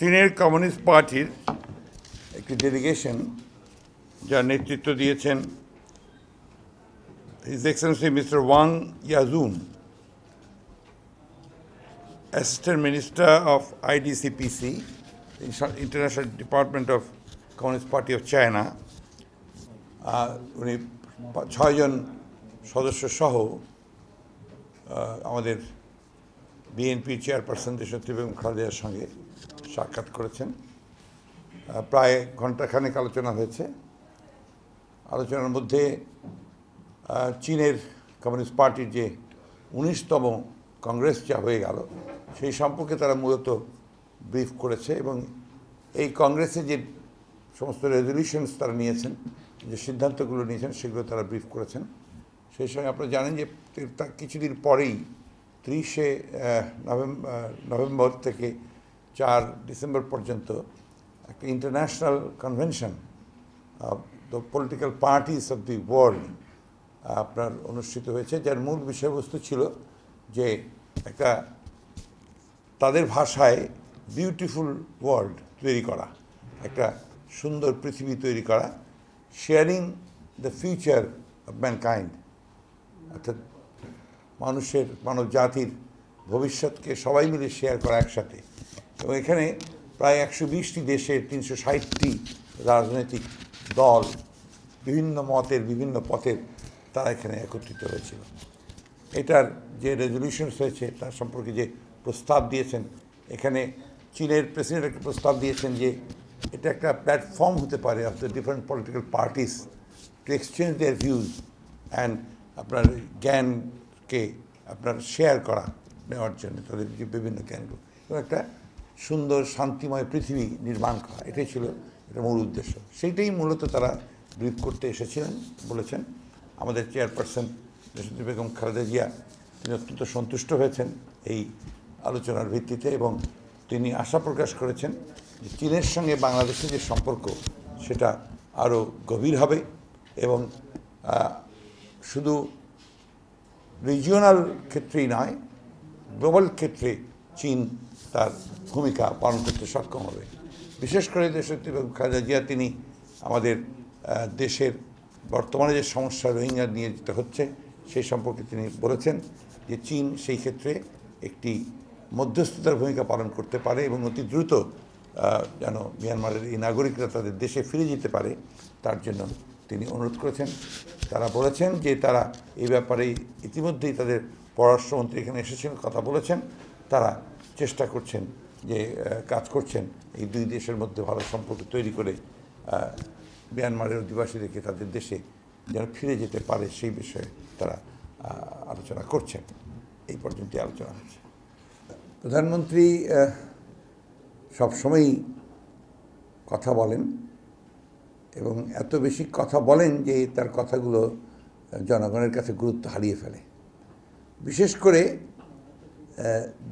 চীনের কমিউনিস্ট পার্টির একটি ডেলিগেশন যার নেতৃত্ব দিয়েছেন his excellency mister Wang Yajun assistant minister of IDCPC international department of communist party of China উনি ছয়জন সদস্য সহ আমাদের বিএনপি চেয়ারপারসন দেশত্রী বেগম খালেদার সঙ্গে সাক্ষাৎ করেছেন প্রায় ঘন্টাখানেক আলোচনা হয়েছে আলোচনার মধ্যে চীনের কমিউনিস্ট পার্টির যে উনিশতম কংগ্রেস যা হয়ে গেল সেই সম্পর্কে তারা মূলত ব্রিফ করেছে এবং এই কংগ্রেসে যে সমস্ত রেজলিউশনস তারা নিয়েছেন যে সিদ্ধান্তগুলো নিয়েছেন সেগুলো তারা ব্রিফ করেছেন সেই সঙ্গে আপনারা জানেন যে তার কিছুদিন পরেই ত্রিশে নভেম্বর নভেম্বর থেকে চার ডিসেম্বর পর্যন্ত একটা international convention the political parties of the world আপনার অনুষ্ঠিত হয়েছে যার মূল বিষয়বস্তু ছিল যে একটা তাদের ভাষায় বিউটিফুল ওয়ার্ল্ড তৈরি করা একটা সুন্দর পৃথিবী তৈরি করা sharing the future of mankind অর্থাৎ মানুষের মানব জাতির ভবিষ্যৎকে সবাই মিলে শেয়ার করা একসাথে এবং এখানে প্রায় একশো বিশটি দেশের তিনশো ষাটটি রাজনৈতিক দল বিভিন্ন মতের বিভিন্ন পথের তারা এখানে একত্রিত হয়েছিল এটার যে রেজলিউশনস হয়েছে তার সম্পর্কে যে প্রস্তাব দিয়েছেন এখানে চীনের প্রেসিডেন্ট একটা প্রস্তাব দিয়েছেন যে এটা একটা প্ল্যাটফর্ম হতে পারে of the different political parties to exchange their views and আপনার জ্ঞানকে আপনার শেয়ার করা নেওয়ার জন্য তাদের যে বিভিন্ন জ্ঞানগুলো এবং একটা সুন্দর শান্তিময় পৃথিবী নির্মাণ করা এটাই ছিল এটা মূল উদ্দেশ্য সেইটাই মূলত তারা ব্রিফ করতে এসেছিলেন বলেছেন আমাদের চেয়ারপারসন দেশদ্রী বেগম খালেদা জিয়া তিনি অত্যন্ত সন্তুষ্ট হয়েছেন এই আলোচনার ভিত্তিতে এবং তিনি আশা প্রকাশ করেছেন যে চীনের সঙ্গে বাংলাদেশের যে সম্পর্ক সেটা আরও গভীর হবে এবং শুধু রিজিওনাল ক্ষেত্রেই নয় গ্লোবাল ক্ষেত্রে চীন তার ভূমিকা পালন করতে সক্ষম হবে বিশেষ করে দেশের খালেদা জিয়া তিনি আমাদের দেশের বর্তমানে যে সমস্যা রোহিঙ্গা নিয়ে যেতে হচ্ছে সেই সম্পর্কে তিনি বলেছেন যে চীন সেই ক্ষেত্রে একটি মধ্যস্থতার ভূমিকা পালন করতে পারে এবং অতি দ্রুত যেন মিয়ানমারের এই নাগরিকরা তাদের দেশে ফিরে যেতে পারে তার জন্য তিনি অনুরোধ করেছেন তারা বলেছেন যে তারা এই ব্যাপারে ইতিমধ্যেই তাদের পররাষ্ট্রমন্ত্রী এখানে এসেছেন কথা বলেছেন তারা চেষ্টা করছেন যে কাজ করছেন এই দুই দেশের মধ্যে ভালো সম্পর্ক তৈরি করে মিয়ানমারের অধিবাসীদেরকে তাদের দেশে যেন ফিরে যেতে পারে সেই বিষয়ে তারা আলোচনা করছেন এই পর্যন্ত আলোচনা হচ্ছে প্রধানমন্ত্রী সবসময়ই কথা বলেন এবং এত বেশি কথা বলেন যে তার কথাগুলো জনগণের কাছে গুরুত্ব হারিয়ে ফেলে বিশেষ করে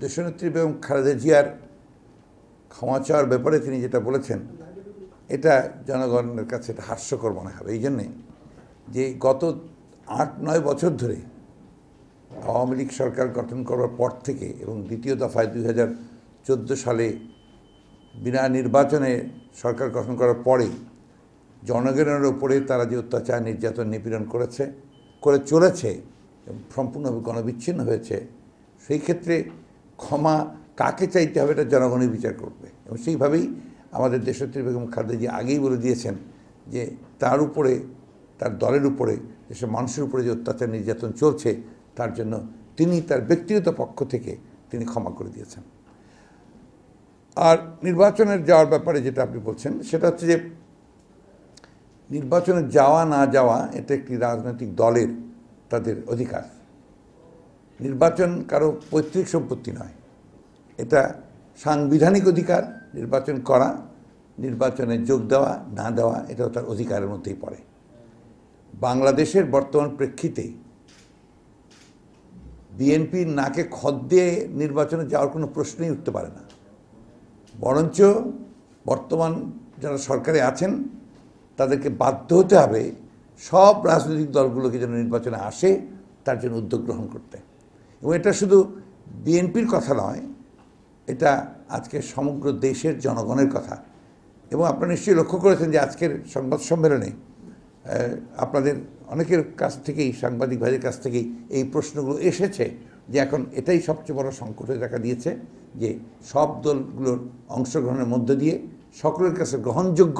দেশনেত্রী বেগম খালেদা জিয়ার ক্ষমা চাওয়ার ব্যাপারে তিনি যেটা বলেছেন এটা জনগণের কাছে এটা হাস্যকর মনে হবে এই জন্যে যে গত আট নয় বছর ধরে আওয়ামী লীগ সরকার গঠন করার পর থেকে এবং দ্বিতীয় দফায় দুই হাজার সালে বিনা নির্বাচনে সরকার গঠন করার পরে জনগণের ওপরে তারা যে অত্যাচার নির্যাতন নিপীড়ন করেছে করে চলেছে সম্পূর্ণভাবে গণবিচ্ছিন্ন হয়েছে সেই ক্ষেত্রে ক্ষমা কাকে চাইতে হবে এটা জনগণের বিচার করবে এবং সেইভাবেই আমাদের দেশত্রী বেগম খালেদাজি আগেই বলে দিয়েছেন যে তার উপরে তার দলের উপরে যেসব মানুষের উপরে যে অত্যাচার নির্যাতন চলছে তার জন্য তিনি তার ব্যক্তিগত পক্ষ থেকে তিনি ক্ষমা করে দিয়েছেন আর নির্বাচনের যাওয়ার ব্যাপারে যেটা আপনি বলছেন সেটা হচ্ছে যে নির্বাচনে যাওয়া না যাওয়া এটা একটি রাজনৈতিক দলের তাদের অধিকার নির্বাচন কারো পৈতৃক সম্পত্তি নয় এটা সাংবিধানিক অধিকার নির্বাচন করা নির্বাচনে যোগ দেওয়া না দেওয়া এটাও তার অধিকারের মধ্যেই পড়ে বাংলাদেশের বর্তমান প্রেক্ষিতে বিএনপির নাকে খদ দিয়ে নির্বাচনে যাওয়ার কোনো প্রশ্নই উঠতে পারে না বরঞ্চ বর্তমান যারা সরকারে আছেন তাদেরকে বাধ্য হতে হবে সব রাজনৈতিক দলগুলোকে যেন নির্বাচনে আসে তার জন্য উদ্যোগ গ্রহণ করতে এবং এটা শুধু বিএনপির কথা নয় এটা আজকে সমগ্র দেশের জনগণের কথা এবং আপনারা নিশ্চয়ই লক্ষ্য করেছেন যে আজকের সংবাদ সম্মেলনে আপনাদের অনেকের কাছ থেকেই সাংবাদিক ভাইদের কাছ থেকেই এই প্রশ্নগুলো এসেছে যে এখন এটাই সবচেয়ে বড় সংকট হয়ে দেখা দিয়েছে যে সব দলগুলোর অংশগ্রহণের মধ্য দিয়ে সকলের কাছে গ্রহণযোগ্য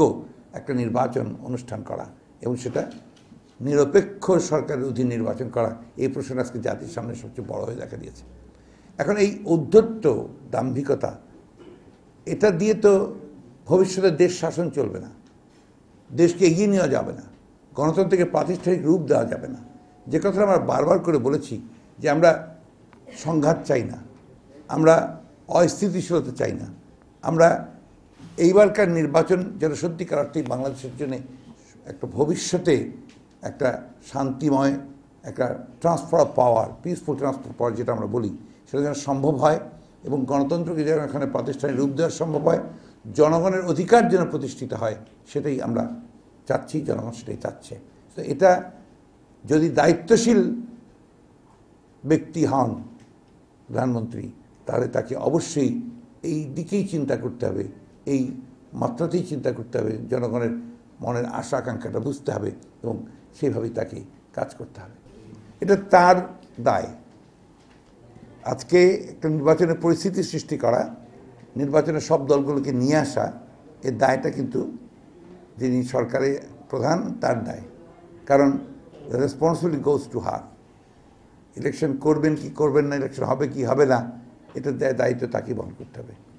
একটা নির্বাচন অনুষ্ঠান করা এবং সেটা নিরপেক্ষ সরকারের অধীন নির্বাচন করা এই প্রশ্ন আজকে জাতির সামনে সবচেয়ে বড় হয়ে দেখা দিয়েছে এখন এই ঔদ্ধত্য দাম্ভিকতা এটা দিয়ে তো ভবিষ্যতে দেশ শাসন চলবে না দেশকে এগিয়ে নেওয়া যাবে না গণতন্ত্রকে প্রাতিষ্ঠানিক রূপ দেওয়া যাবে না যে কথাটা আমরা বারবার করে বলেছি যে আমরা সংঘাত চাই না আমরা অস্থিতিশীলতা চাই না আমরা এইবারকার নির্বাচন যেন সত্যিকার অর্থে বাংলাদেশের জন্য একটা ভবিষ্যতে একটা শান্তিময় একটা transfer of power peaceful transfer power যেটা আমরা বলি সেটা যেন সম্ভব হয় এবং গণতন্ত্রকে যেন এখানে প্রাতিষ্ঠানিক রূপ দেওয়া সম্ভব হয় জনগণের অধিকার যেন প্রতিষ্ঠিত হয় সেটাই আমরা চাচ্ছি জনগণ সেটাই চাচ্ছে তো এটা যদি দায়িত্বশীল ব্যক্তি হন প্রধানমন্ত্রী তাহলে তাকে অবশ্যই এই দিকেই চিন্তা করতে হবে এই মাত্রাতেই চিন্তা করতে হবে জনগণের মনের আশা আকাঙ্ক্ষাটা বুঝতে হবে এবং সেভাবেই তাকে কাজ করতে হবে এটা তার দায় আজকে একটা নির্বাচনের পরিস্থিতি সৃষ্টি করা নির্বাচনের সব দলগুলোকে নিয়ে আসা এর দায়টা কিন্তু যিনি সরকারের প্রধান তার দায় কারণ responsibility goes to her election করবেন কি করবেন না ইলেকশন হবে কি হবে না এটার দায়িত্ব তাকে বহন করতে হবে